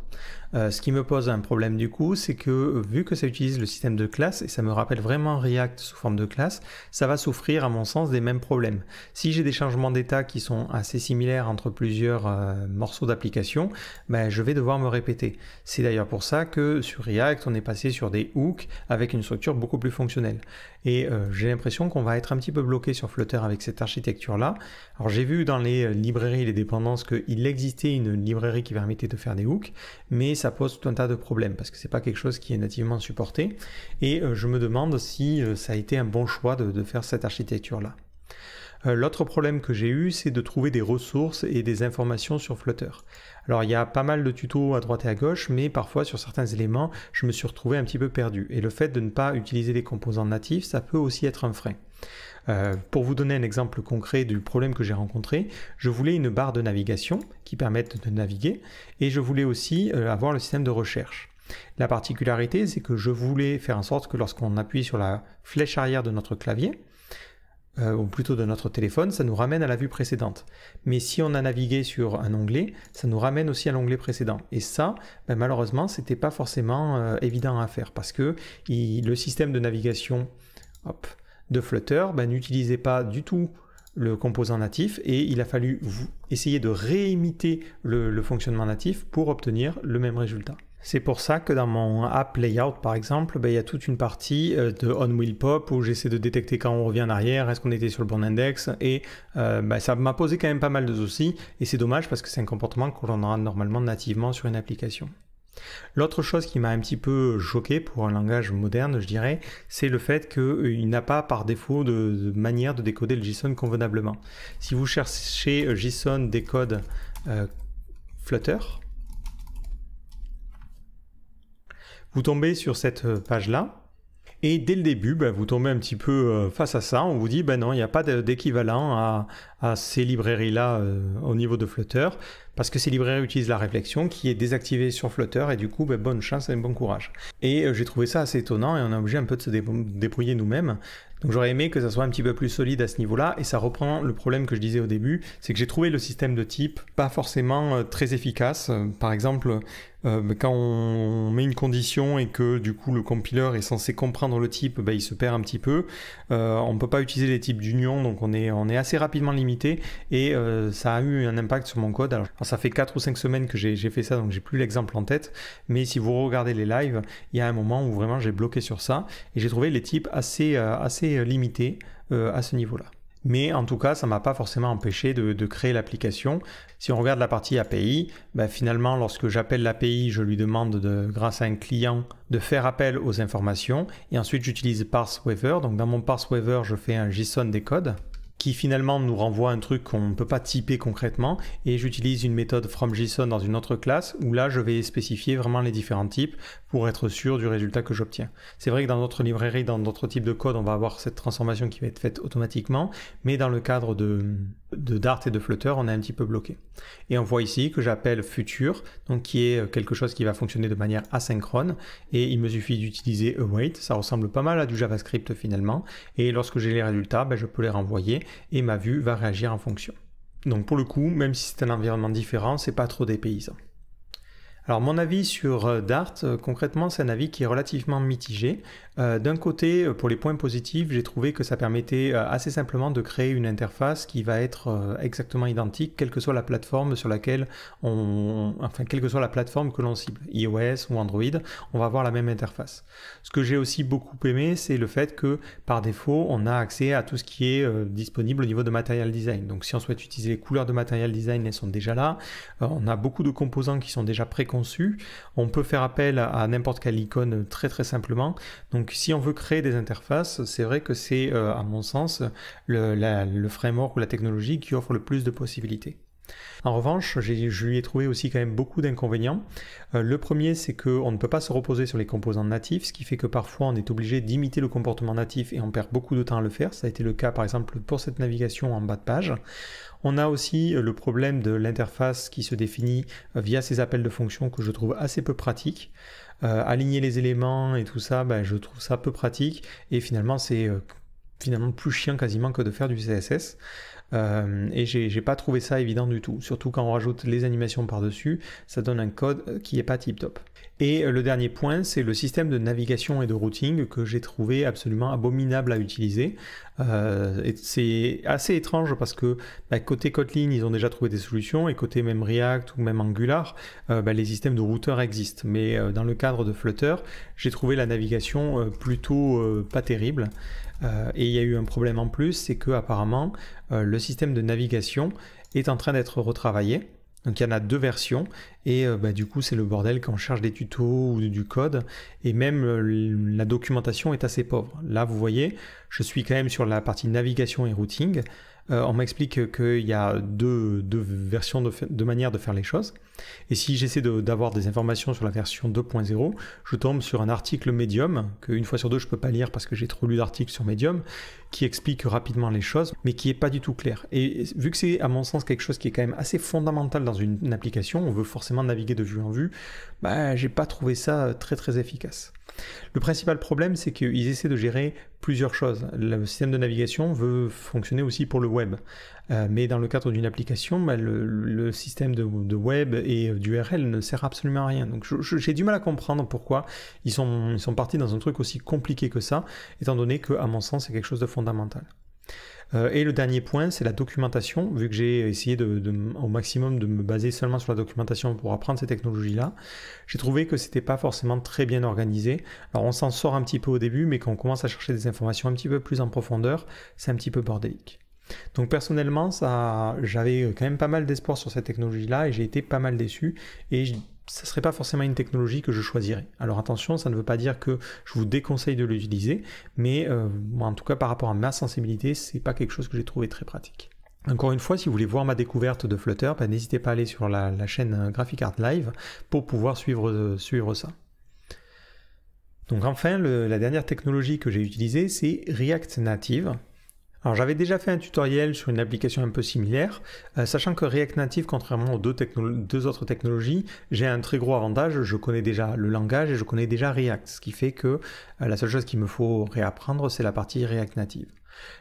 Euh, ce qui me pose un problème du coup, c'est que vu que ça utilise le système de classe, et ça me rappelle vraiment React sous forme de classe, ça va souffrir à mon sens des mêmes problèmes. Si j'ai des changements d'état qui sont assez similaires entre plusieurs euh, morceaux d'application, ben, je vais devoir me répéter. C'est d'ailleurs pour ça que sur React, on est passé sur des hooks avec une structure beaucoup plus fonctionnelle. Et euh, j'ai l'impression qu'on va être un petit peu bloqué sur Flutter avec cette architecture-là. Alors j'ai vu dans les euh, librairies et les dépendances qu'il existait une librairie qui permettait de faire des hooks, mais ça pose tout un tas de problèmes parce que c'est pas quelque chose qui est nativement supporté. Et euh, je me demande si euh, ça a été un bon choix de, de faire cette architecture-là. L'autre problème que j'ai eu, c'est de trouver des ressources et des informations sur Flutter. Alors il y a pas mal de tutos à droite et à gauche, mais parfois sur certains éléments, je me suis retrouvé un petit peu perdu. Et le fait de ne pas utiliser les composants natifs, ça peut aussi être un frein. Euh, pour vous donner un exemple concret du problème que j'ai rencontré, je voulais une barre de navigation qui permette de naviguer et je voulais aussi euh, avoir le système de recherche. La particularité, c'est que je voulais faire en sorte que lorsqu'on appuie sur la flèche arrière de notre clavier, euh, ou plutôt de notre téléphone, ça nous ramène à la vue précédente. Mais si on a navigué sur un onglet, ça nous ramène aussi à l'onglet précédent. Et ça, ben, malheureusement, malheureusement, n'était pas forcément évident à faire parce que le système de navigation, hop, de Flutter ben, pas du tout le composant natif et il a fallu essayer de réimiter le, fonctionnement natif pour obtenir le même résultat. C'est pour ça que dans mon app layout par exemple, bah, il y a toute une partie euh, de on will pop où j'essaie de détecter quand on revient en arrière, est-ce qu'on était sur le bon index et euh, bah, ça m'a posé quand même pas mal de soucis et c'est dommage parce que c'est un comportement qu'on aura normalement nativement sur une application. L'autre chose qui m'a un petit peu choqué pour un langage moderne, je dirais, c'est le fait qu'il euh, n'a pas par défaut de, manière de décoder le JSON convenablement. Si vous cherchez euh, JSON décode euh, Flutter, vous tombez sur cette page-là. Et dès le début, ben, vous tombez un petit peu face à ça. On vous dit, ben non, il n'y a pas d'équivalent à, ces librairies-là au niveau de Flutter parce que ces libraires utilisent la réflexion qui est désactivée sur Flutter et du coup, bah, bonne chance et bon courage. Et euh, j'ai trouvé ça assez étonnant et on est obligé un peu de se débrouiller nous-mêmes. Donc j'aurais aimé que ça soit un petit peu plus solide à ce niveau-là et ça reprend le problème que je disais au début, c'est que j'ai trouvé le système de type pas forcément euh, très efficace. Par exemple, euh, bah, quand on met une condition et que du coup le compiler est censé comprendre le type, bah, il se perd un petit peu. on ne peut pas utiliser les types d'union, donc on est, on est assez rapidement limité et ça a eu un impact sur mon code. Alors, ça fait 4 ou 5 semaines que j'ai fait ça, donc j'ai plus l'exemple en tête. Mais si vous regardez les lives, il y a un moment où vraiment j'ai bloqué sur ça et j'ai trouvé les types assez, euh, assez euh, limités euh, à ce niveau-là. Mais en tout cas, ça m'a pas forcément empêché de, créer l'application. Si on regarde la partie API, ben, finalement, lorsque j'appelle l'API, je lui demande, de, grâce à un client, de faire appel aux informations. Et ensuite, j'utilise parseWeaver. Donc dans mon ParseWaver, je fais un JSON des codes qui finalement nous renvoie un truc qu'on ne peut pas typer concrètement. Et j'utilise une méthode fromJSON dans une autre classe où là je vais spécifier vraiment les différents types pour être sûr du résultat que j'obtiens. C'est vrai que dans notre librairie, dans d'autres types de code, on va avoir cette transformation qui va être faite automatiquement, mais dans le cadre de de Dart et de Flutter, on est un petit peu bloqué. Et on voit ici que j'appelle future, donc qui est euh, quelque chose qui va fonctionner de manière asynchrone, et il me suffit d'utiliser await, ça ressemble pas mal à du JavaScript finalement, et lorsque j'ai les résultats, ben, je peux les renvoyer, et ma vue va réagir en fonction. Donc pour le coup, même si c'est un environnement différent, c'est pas trop dépaysant. Alors mon avis sur euh, Dart, euh, concrètement, c'est un avis qui est relativement mitigé. Euh, d'un côté, pour les points positifs, j'ai trouvé que ça permettait assez simplement de créer une interface qui va être exactement identique, quelle que soit la plateforme sur laquelle on, enfin quelle que soit la plateforme que l'on cible, iOS ou Android, on va avoir la même interface. Ce que j'ai aussi beaucoup aimé, c'est le fait que par défaut, on a accès à tout ce qui est disponible au niveau de Material Design. Donc si on souhaite utiliser les couleurs de Material Design, elles sont déjà là. on a beaucoup de composants qui sont déjà pré- on peut faire appel à, n'importe quelle icône très très simplement. Donc si on veut créer des interfaces, c'est vrai que c'est euh, à mon sens le, framework ou la technologie qui offre le plus de possibilités. En revanche, je lui ai trouvé aussi quand même beaucoup d'inconvénients. Euh, le premier, c'est qu'on ne peut pas se reposer sur les composants natifs, ce qui fait que parfois on est obligé d'imiter le comportement natif et on perd beaucoup de temps à le faire. Ça a été le cas par exemple pour cette navigation en bas de page. On a aussi euh, le problème de l'interface qui se définit euh, via ces appels de fonctions que je trouve assez peu pratique. Euh, aligner les éléments et tout ça, ben, je trouve ça peu pratique et finalement c'est finalement plus chiant quasiment que de faire du CSS. Et et j'ai pas trouvé ça évident du tout, surtout quand on rajoute les animations par-dessus, ça donne un code qui est pas tip top. Et euh, le dernier point, c'est le système de navigation et de routing que j'ai trouvé absolument abominable à utiliser. Euh, c'est assez étrange parce que bah, côté Kotlin, ils ont déjà trouvé des solutions et côté même React ou même Angular, euh, bah, les systèmes de routeurs existent. Mais dans le cadre de Flutter, j'ai trouvé la navigation plutôt pas terrible. et il y a eu un problème en plus, c'est que apparemment le système de navigation est en train d'être retravaillé. Donc il y en a deux versions et euh, bah, du coup, c'est le bordel quand on cherche des tutos ou du code. Et même euh, la documentation est assez pauvre. Là, vous voyez, je suis quand même sur la partie navigation et routing. Euh, on m'explique qu'il y a deux, versions de, de manières de faire les choses. Et si j'essaie d'avoir des informations sur la version 2.0, je tombe sur un article Medium, qu'une fois sur deux je ne peux pas lire parce que j'ai trop lu d'articles sur Medium, qui explique rapidement les choses, mais qui est pas du tout clair. Et vu que c'est à mon sens quelque chose qui est quand même assez fondamental dans une application, on veut forcément naviguer de vue en vue, bah, j'ai pas trouvé ça euh, très très efficace. Le principal problème, c'est qu'ils essaient de gérer plusieurs choses. Le système de navigation veut fonctionner aussi pour le web. Euh, mais dans le cadre d'une application, bah, le, système de, web et euh, d'URL ne sert absolument à rien. Donc j'ai du mal à comprendre pourquoi ils sont, ils sont partis dans un truc aussi compliqué que ça, étant donné que, à mon sens, c'est quelque chose de fondamental. Euh, et le dernier point, c'est la documentation. Vu que j'ai essayé de, au maximum de me baser seulement sur la documentation pour apprendre ces technologies-là, j'ai trouvé que c'était pas forcément très bien organisé. Alors on s'en sort un petit peu au début, mais quand on commence à chercher des informations un petit peu plus en profondeur, c'est un petit peu bordélique. Donc personnellement, ça, j'avais quand même pas mal d'espoir sur cette technologie-là et j'ai été pas mal déçu. Et ce serait pas forcément une technologie que je choisirais. Alors attention, ça ne veut pas dire que je vous déconseille de l'utiliser, mais euh, en tout cas par rapport à ma sensibilité, c'est pas quelque chose que j'ai trouvé très pratique. Encore une fois, si vous voulez voir ma découverte de Flutter, ben, n'hésitez pas à aller sur la, chaîne euh, Graphic Art Live pour pouvoir suivre, euh, ça. Donc enfin, la dernière technologie que j'ai utilisée, c'est React Native. Alors j'avais déjà fait un tutoriel sur une application un peu similaire, euh, sachant que React Native, contrairement aux deux, autres technologies, j'ai un très gros avantage, je connais déjà le langage et je connais déjà React, ce qui fait que euh, la seule chose qu'il me faut réapprendre, c'est la partie React Native.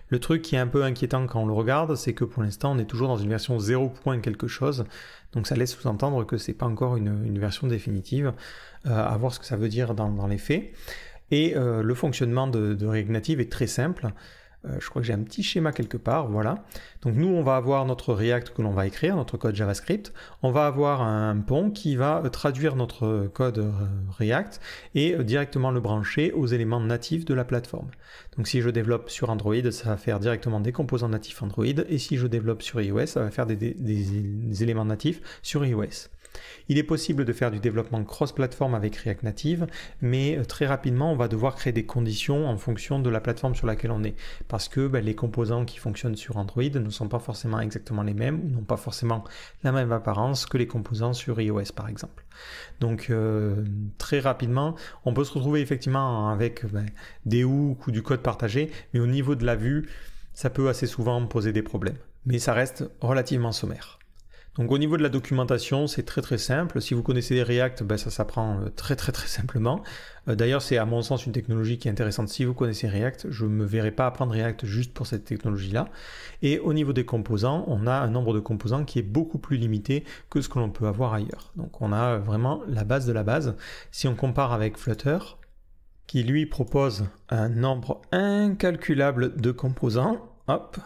Le truc qui est un peu inquiétant quand on le regarde, c'est que pour l'instant, on est toujours dans une version 0. quelque chose, donc ça laisse sous-entendre que c'est pas encore une, version définitive, euh, à voir ce que ça veut dire dans, les faits. Et le fonctionnement de, de React Native est très simple. Euh, je crois que j'ai un petit schéma quelque part, voilà. Donc nous, on va avoir notre React que l'on va écrire, notre code JavaScript. On va avoir un pont qui va euh, traduire notre code euh, React et directement le brancher aux éléments natifs de la plateforme. Donc si je développe sur Android, ça va faire directement des composants natifs Android. Et si je développe sur iOS, ça va faire des éléments natifs sur iOS. Il est possible de faire du développement cross platform avec React Native, mais euh, très rapidement, on va devoir créer des conditions en fonction de la plateforme sur laquelle on est, parce que ben, les composants qui fonctionnent sur Android ne sont pas forcément exactement les mêmes, n'ont pas forcément la même apparence que les composants sur iOS, par exemple. Donc, euh, très rapidement, on peut se retrouver effectivement avec ben, des hooks ou du code partagé, mais au niveau de la vue, ça peut assez souvent poser des problèmes. Mais ça reste relativement sommaire. Donc au niveau de la documentation, c'est très très simple. Si vous connaissez React, ben, ça s'apprend euh, très très très simplement. Euh, d'ailleurs, c'est à mon sens une technologie qui est intéressante. Si vous connaissez React, je ne me verrai pas apprendre React juste pour cette technologie-là. Et au niveau des composants, on a un nombre de composants qui est beaucoup plus limité que ce que l'on peut avoir ailleurs. Donc on a vraiment la base de la base. Si on compare avec Flutter, qui lui propose un nombre incalculable de composants, hop,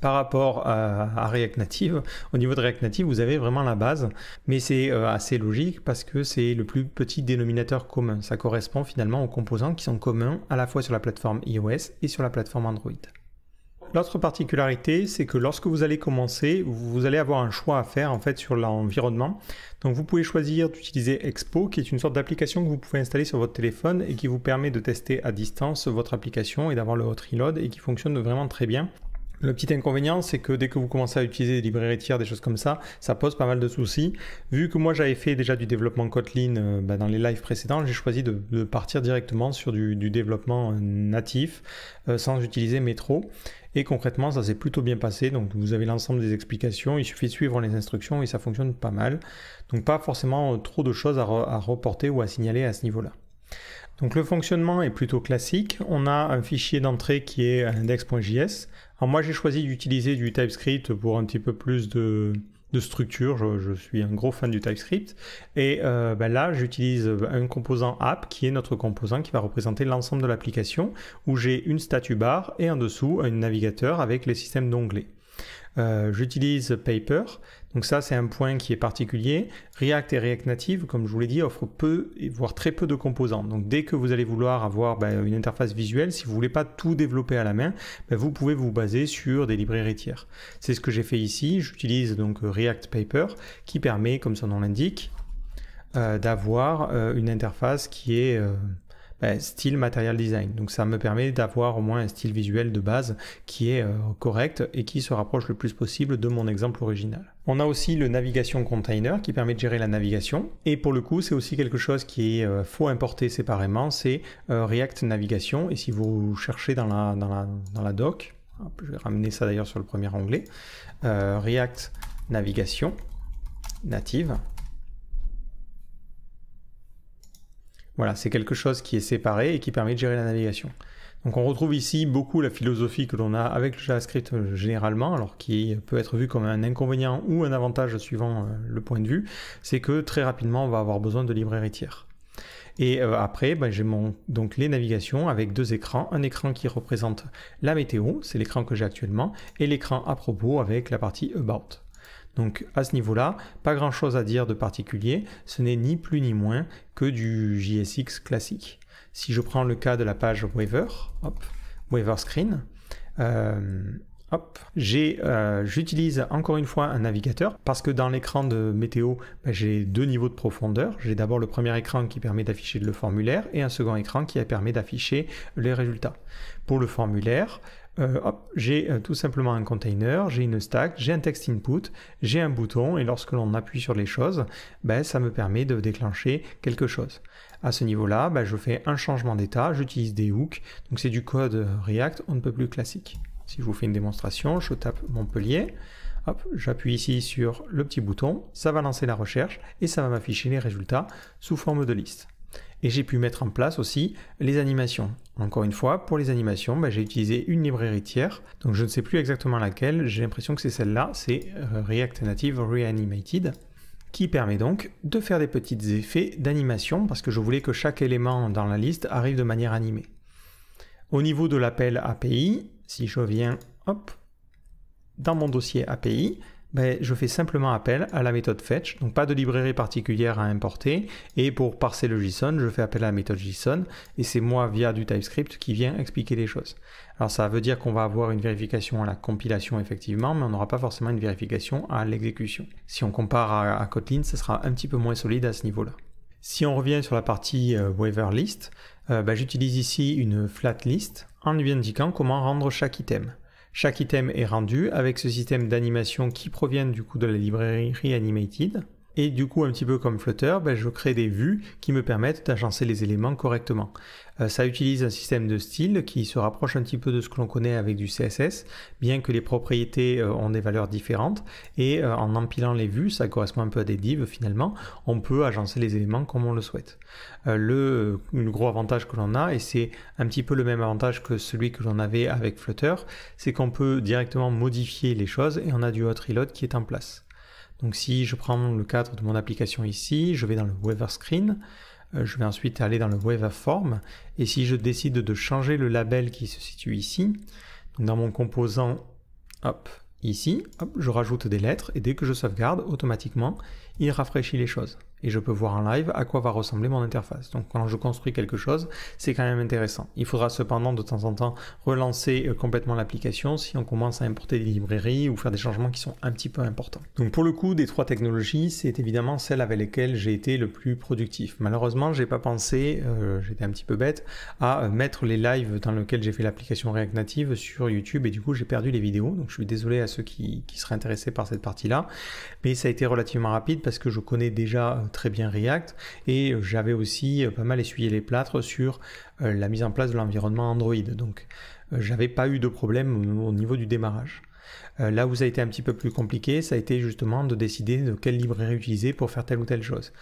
par rapport à, React Native, au niveau de React Native, vous avez vraiment la base, mais c'est euh, assez logique parce que c'est le plus petit dénominateur commun. Ça correspond finalement aux composants qui sont communs à la fois sur la plateforme iOS et sur la plateforme Android. L'autre particularité, c'est que lorsque vous allez commencer, vous allez avoir un choix à faire en fait sur l'environnement. Donc vous pouvez choisir d'utiliser Expo, qui est une sorte d'application que vous pouvez installer sur votre téléphone et qui vous permet de tester à distance votre application et d'avoir le hot reload et qui fonctionne vraiment très bien. Le petit inconvénient, c'est que dès que vous commencez à utiliser des librairies tiers, des choses comme ça, ça pose pas mal de soucis. Vu que moi j'avais fait déjà du développement Kotlin euh, bah, dans les lives précédents, j'ai choisi de, partir directement sur du, développement euh, natif euh, sans utiliser Metro. Et concrètement, ça s'est plutôt bien passé. Donc vous avez l'ensemble des explications, il suffit de suivre les instructions et ça fonctionne pas mal. Donc pas forcément trop de choses à, à reporter ou à signaler à ce niveau-là. Donc le fonctionnement est plutôt classique. On a un fichier d'entrée qui est index.js. Alors moi j'ai choisi d'utiliser du TypeScript pour un petit peu plus de, structure. Je, suis un gros fan du TypeScript. Et euh, ben là, j'utilise un composant app qui est notre composant qui va représenter l'ensemble de l'application où j'ai une statue barre et en dessous un navigateur avec les systèmes d'onglets. Euh, j'utilise Paper. Donc ça, c'est un point qui est particulier. React et React Native, comme je vous l'ai dit, offrent peu, voire très peu de composants. Donc dès que vous allez vouloir avoir ben, une interface visuelle, si vous ne voulez pas tout développer à la main, ben, vous pouvez vous baser sur des librairies tiers. C'est ce que j'ai fait ici. J'utilise donc euh, React Paper, qui permet, comme son nom l'indique, euh, d'avoir une interface qui est ben, style material design. Donc ça me permet d'avoir au moins un style visuel de base qui est euh, correct et qui se rapproche le plus possible de mon exemple original. On a aussi le navigation container qui permet de gérer la navigation. Et pour le coup, c'est aussi quelque chose qui est euh, faut importer séparément, c'est euh, React Navigation. Et si vous cherchez dans la, dans la doc, je vais ramener ça d'ailleurs sur le premier onglet, React Navigation native. Voilà, c'est quelque chose qui est séparé et qui permet de gérer la navigation. Donc on retrouve ici beaucoup la philosophie que l'on a avec le JavaScript euh, généralement, alors qui peut être vu comme un inconvénient ou un avantage suivant euh, le point de vue, c'est que très rapidement on va avoir besoin de librairies tiers. Et euh, après, ben, j'ai donc les navigations avec deux écrans, un écran qui représente la météo, c'est l'écran que j'ai actuellement, et l'écran à propos avec la partie about. Donc à ce niveau-là, pas grand-chose à dire de particulier, ce n'est ni plus ni moins que du JSX classique. Si je prends le cas de la page Weaver, hop, Screen, euh, euh, j'utilise encore une fois un navigateur parce que dans l'écran de météo, ben, j'ai deux niveaux de profondeur. J'ai d'abord le premier écran qui permet d'afficher le formulaire et un second écran qui permet d'afficher les résultats. Pour le formulaire, euh, j'ai euh, tout simplement un container, j'ai une stack, j'ai un text input, j'ai un bouton, et lorsque l'on appuie sur les choses, ben, ça me permet de déclencher quelque chose. À ce niveau-là, ben, je fais un changement d'état, j'utilise des hooks, donc c'est du code React, on ne peut plus classique. Si je vous fais une démonstration, je tape Montpellier, j'appuie ici sur le petit bouton, ça va lancer la recherche, et ça va m'afficher les résultats sous forme de liste. Et j'ai pu mettre en place aussi les animations. Encore une fois, pour les animations, bah, j'ai utilisé une librairie tiers, donc je ne sais plus exactement laquelle, j'ai l'impression que c'est celle-là, c'est euh, React Native Reanimated qui permet donc de faire des petits effets d'animation parce que je voulais que chaque élément dans la liste arrive de manière animée. Au niveau de l'appel API, si je viens hop, dans mon dossier API, ben, je fais simplement appel à la méthode fetch, donc pas de librairie particulière à importer, et pour parser le JSON, je fais appel à la méthode JSON, et c'est moi via du TypeScript qui vient expliquer les choses. Alors ça veut dire qu'on va avoir une vérification à la compilation effectivement, mais on n'aura pas forcément une vérification à l'exécution. Si on compare à, Kotlin, ça sera un petit peu moins solide à ce niveau-là. Si on revient sur la partie euh, waiver list, euh, ben, j'utilise ici une flat list en lui indiquant comment rendre chaque item. Chaque item est rendu avec ce système d'animation qui provient du coup de la librairie Reanimated. Et du coup, un petit peu comme Flutter, ben, je crée des vues qui me permettent d'agencer les éléments correctement. Euh, ça utilise un système de style qui se rapproche un petit peu de ce que l'on connaît avec du CSS, bien que les propriétés euh, ont des valeurs différentes. Et euh, en empilant les vues, ça correspond un peu à des divs finalement, on peut agencer les éléments comme on le souhaite. le, le gros avantage que l'on a, et c'est un petit peu le même avantage que celui que l'on avait avec Flutter, c'est qu'on peut directement modifier les choses et on a du hot reload qui est en place. Donc si je prends le cadre de mon application ici, je vais dans le Weather Screen, euh, je vais ensuite aller dans le Weather Form, et si je décide de changer le label qui se situe ici, dans mon composant, hop, ici, je rajoute des lettres, et dès que je sauvegarde, automatiquement, il rafraîchit les choses et je peux voir en live à quoi va ressembler mon interface. Donc quand je construis quelque chose, c'est quand même intéressant. Il faudra cependant de temps en temps relancer euh, complètement l'application si on commence à importer des librairies ou faire des changements qui sont un petit peu importants. Donc pour le coup, des trois technologies, c'est évidemment celle avec lesquelles j'ai été le plus productif. Malheureusement, j'ai pas pensé, euh, j'étais un petit peu bête, à euh, mettre les lives dans lesquels j'ai fait l'application React Native sur YouTube et du coup j'ai perdu les vidéos. Donc je suis désolé à ceux qui, qui seraient intéressés par cette partie-là, mais ça a été relativement rapide parce que je connais déjà très bien React et j'avais aussi euh, pas mal essuyé les plâtres sur euh, la mise en place de l'environnement Android. Donc euh, j'avais pas eu de problème au niveau du démarrage. Là où ça a été un petit peu plus compliqué, ça a été justement de décider de quelle librairie utiliser pour faire telle ou telle chose.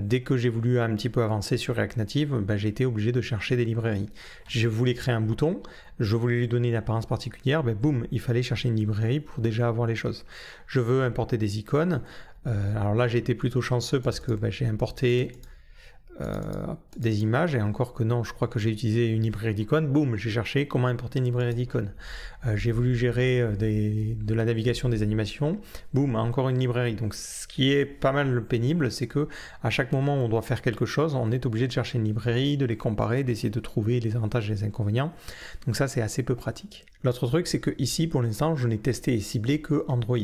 dès que j'ai voulu un petit peu avancer sur React Native, ben, j'ai été obligé de chercher des librairies. Je voulais créer un bouton, je voulais lui donner une apparence particulière, ben boum, il fallait chercher une librairie pour déjà avoir les choses. Je veux importer des icônes, euh, alors là, j'ai été plutôt chanceux parce que bah, j'ai importé euh, des images, et encore que non, je crois que j'ai utilisé une librairie d'icônes. Boum, j'ai cherché comment importer une librairie d'icônes. Euh, j'ai voulu gérer de la navigation des animations. Boum, encore une librairie. Donc ce qui est pas mal pénible, c'est que à chaque moment où on doit faire quelque chose, on est obligé de chercher une librairie, de les comparer, d'essayer de trouver les avantages et les inconvénients. Donc ça, c'est assez peu pratique. L'autre truc, c'est que ici, pour l'instant, je n'ai testé et ciblé que Android.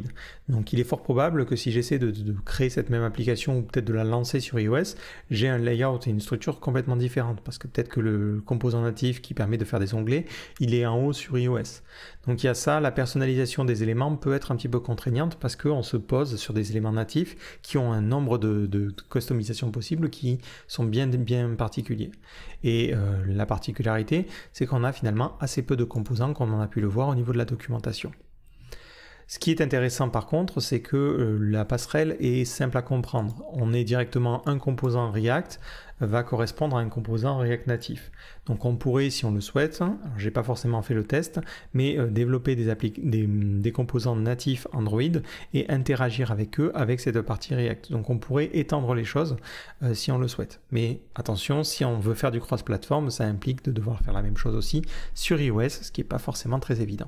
Donc il est fort probable que si j'essaie de, créer cette même application ou peut-être de la lancer sur iOS, j'ai un layout et une structure complètement différente. Parce que peut-être que le composant natif qui permet de faire des onglets, il est en haut sur iOS. Donc il y a ça, la personnalisation des éléments peut être un petit peu contraignante parce qu'on se pose sur des éléments natifs qui ont un nombre de, customisations possibles qui sont bien, bien particuliers. Et euh, la particularité, c'est qu'on a finalement assez peu de composants qu'on en a le voir au niveau de la documentation. Ce qui est intéressant par contre, c'est que euh, la passerelle est simple à comprendre. On est directement un composant React va correspondre à un composant React Natif. Donc on pourrait, si on le souhaite, hein, j'ai pas forcément fait le test, mais euh, développer des, composants natifs Android et interagir avec eux avec cette partie React. Donc on pourrait étendre les choses euh, si on le souhaite. Mais attention, si on veut faire du cross-platform, ça implique de devoir faire la même chose aussi sur iOS, ce qui n'est pas forcément très évident.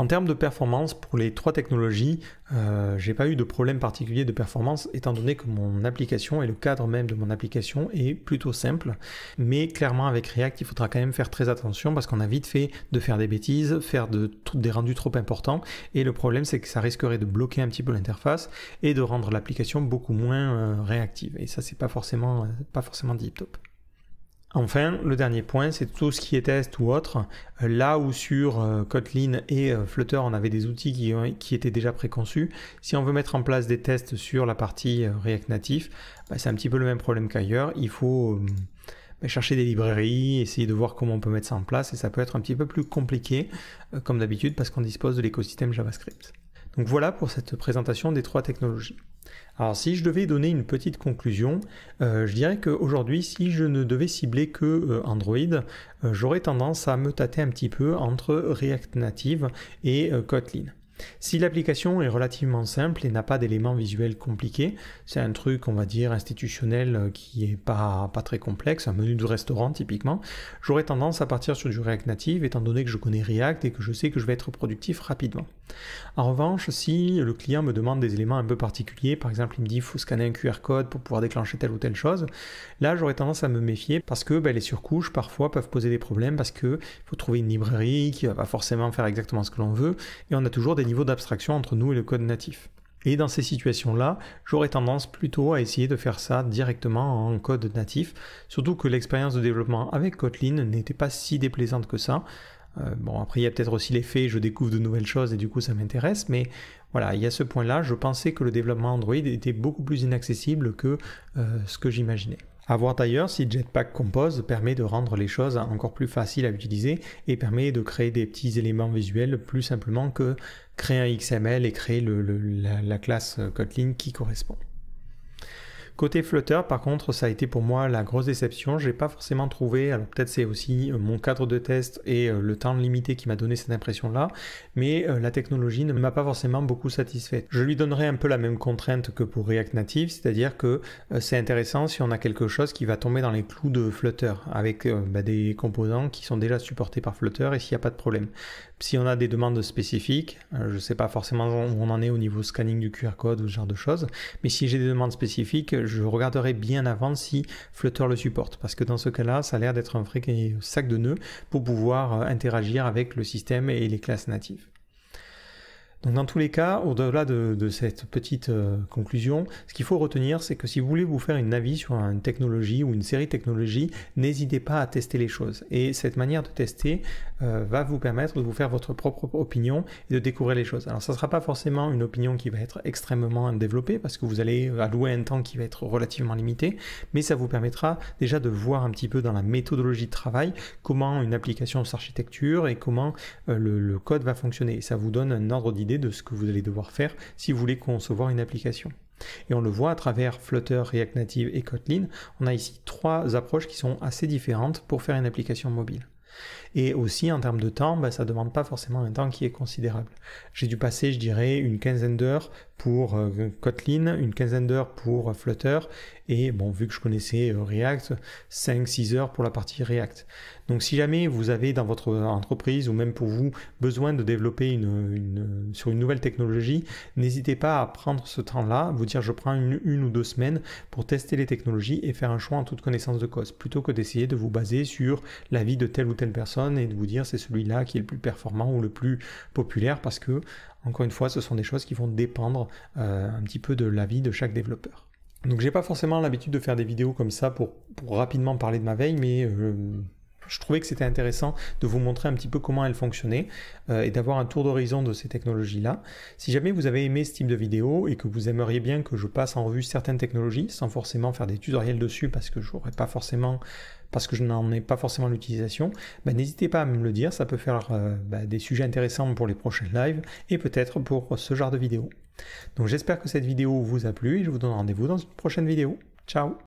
En termes de performance, pour les trois technologies, euh, j'ai pas eu de problème particulier de performance étant donné que mon application et le cadre même de mon application est plutôt simple. Mais clairement avec React, il faudra quand même faire très attention parce qu'on a vite fait de faire des bêtises, faire des rendus trop importants. Et le problème, c'est que ça risquerait de bloquer un petit peu l'interface et de rendre l'application beaucoup moins euh, réactive. Et ça, c'est pas forcément, euh, pas forcément deep top. Enfin, le dernier point, c'est tout ce qui est test ou autre. Euh, là où sur euh, Kotlin et euh, Flutter, on avait des outils qui, étaient déjà préconçus, si on veut mettre en place des tests sur la partie React Native, bah, c'est un petit peu le même problème qu'ailleurs. Il faut bah, chercher des librairies, essayer de voir comment on peut mettre ça en place, et ça peut être un petit peu plus compliqué, comme d'habitude, parce qu'on dispose de l'écosystème JavaScript. Donc voilà pour cette présentation des trois technologies. Alors si je devais donner une petite conclusion, euh, je dirais qu'aujourd'hui, si je ne devais cibler que euh, Android, euh, j'aurais tendance à me tâter un petit peu entre React Native et Kotlin. Si l'application est relativement simple et n'a pas d'éléments visuels compliqués, c'est un truc on va dire institutionnel euh, qui n'est pas, pas très complexe, un menu de restaurant typiquement, j'aurais tendance à partir sur du React Native étant donné que je connais React et que je sais que je vais être productif rapidement. En revanche, si le client me demande des éléments un peu particuliers, par exemple il me dit il faut scanner un QR code pour pouvoir déclencher telle ou telle chose, là j'aurais tendance à me méfier parce que ben, les surcouches parfois peuvent poser des problèmes parce qu'il faut trouver une librairie qui va pas forcément faire exactement ce que l'on veut et on a toujours des niveau d'abstraction entre nous et le code natif. Et dans ces situations-là, j'aurais tendance plutôt à essayer de faire ça directement en code natif, surtout que l'expérience de développement avec Kotlin n'était pas si déplaisante que ça. Euh, bon, après, il y a peut-être aussi l'effet, je découvre de nouvelles choses et du coup ça m'intéresse, mais voilà, il y a ce point-là, je pensais que le développement Android était beaucoup plus inaccessible que euh, ce que j'imaginais. A voir d'ailleurs si Jetpack Compose permet de rendre les choses encore plus faciles à utiliser et permet de créer des petits éléments visuels plus simplement que créer un XML et créer la, la classe Kotlin qui correspond. Côté flutter par contre, ça a été pour moi la grosse déception. J'ai pas forcément trouvé, alors peut-être c'est aussi euh, mon cadre de test et euh, le temps limité qui m'a donné cette impression-là, mais euh, la technologie ne m'a pas forcément beaucoup satisfaite. Je lui donnerai un peu la même contrainte que pour React Native, c'est-à-dire que c'est intéressant si on a quelque chose qui va tomber dans les clous de Flutter avec bah, des composants qui sont déjà supportés par Flutter et s'il n'y a pas de problème. Si on a des demandes spécifiques, euh, je ne sais pas forcément où on en est au niveau scanning du QR code ou ce genre de choses, mais si j'ai des demandes spécifiques, je regarderai bien avant si Flutter le supporte, parce que dans ce cas-là, ça a l'air d'être un vrai sac de nœuds pour pouvoir euh, interagir avec le système et les classes natives dans tous les cas, au-delà de, cette petite euh, conclusion, ce qu'il faut retenir, c'est que si vous voulez vous faire une avis sur une technologie ou une série de technologies, n'hésitez pas à tester les choses. Et cette manière de tester euh, va vous permettre de vous faire votre propre opinion et de découvrir les choses. Alors ça ne sera pas forcément une opinion qui va être extrêmement développée parce que vous allez euh, allouer un temps qui va être relativement limité, mais ça vous permettra déjà de voir un petit peu dans la méthodologie de travail comment une application s'architecture et comment le, code va fonctionner. ça vous donne un ordre d'idée de ce que vous allez devoir faire si vous voulez concevoir une application. Et on le voit à travers Flutter, React Native et Kotlin, on a ici trois approches qui sont assez différentes pour faire une application mobile. Et aussi, en termes de temps, bah, ça ne demande pas forcément un temps qui est considérable. J'ai dû passer, je dirais, une quinzaine d'heures pour euh, Kotlin, une quinzaine d'heures pour euh, Flutter, et bon, vu que je connaissais euh, React, 5-6 heures pour la partie React. Donc si jamais vous avez dans votre entreprise ou même pour vous besoin de développer sur une nouvelle technologie, n'hésitez pas à prendre ce temps-là, vous dire je prends une, une, ou deux semaines pour tester les technologies et faire un choix en toute connaissance de cause, plutôt que d'essayer de vous baser sur l'avis de telle ou telle personne et de vous dire c'est celui-là qui est le plus performant ou le plus populaire parce que, encore une fois, ce sont des choses qui vont dépendre euh, un petit peu de l'avis de chaque développeur. Donc j'ai pas forcément l'habitude de faire des vidéos comme ça pour, rapidement parler de ma veille, mais euh, je trouvais que c'était intéressant de vous montrer un petit peu comment elle fonctionnait euh, et d'avoir un tour d'horizon de ces technologies-là. Si jamais vous avez aimé ce type de vidéo et que vous aimeriez bien que je passe en revue certaines technologies sans forcément faire des tutoriels dessus parce que j'aurais pas forcément parce que je n'en ai pas forcément l'utilisation, ben, n'hésitez pas à me le dire, ça peut faire euh, ben, des sujets intéressants pour les prochains lives et peut-être pour ce genre de vidéos. Donc j'espère que cette vidéo vous a plu et je vous donne rendez-vous dans une prochaine vidéo. Ciao